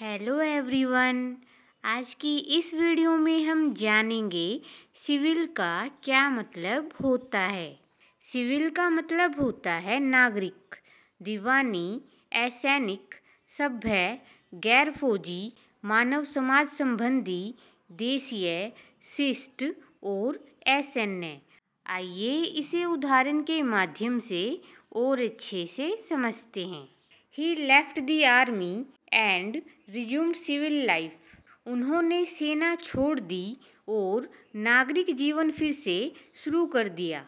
hello everyone आज की इस वीडियो में हम जानेंगे सिविल का क्या मतलब होता है सिविल का मतलब होता है नागरिक दीवानी असैनिक सभ्य गैर फौजी मानव समाज संबंधी देशीय शिष्ट और असैन्य आइए इसे उदाहरण के माध्यम से और अच्छे से समझते हैं ही left the army and resumed civil life उन्होंने सेना छोड़ दी और नागरिक जीवन फिर से शुरू कर दिया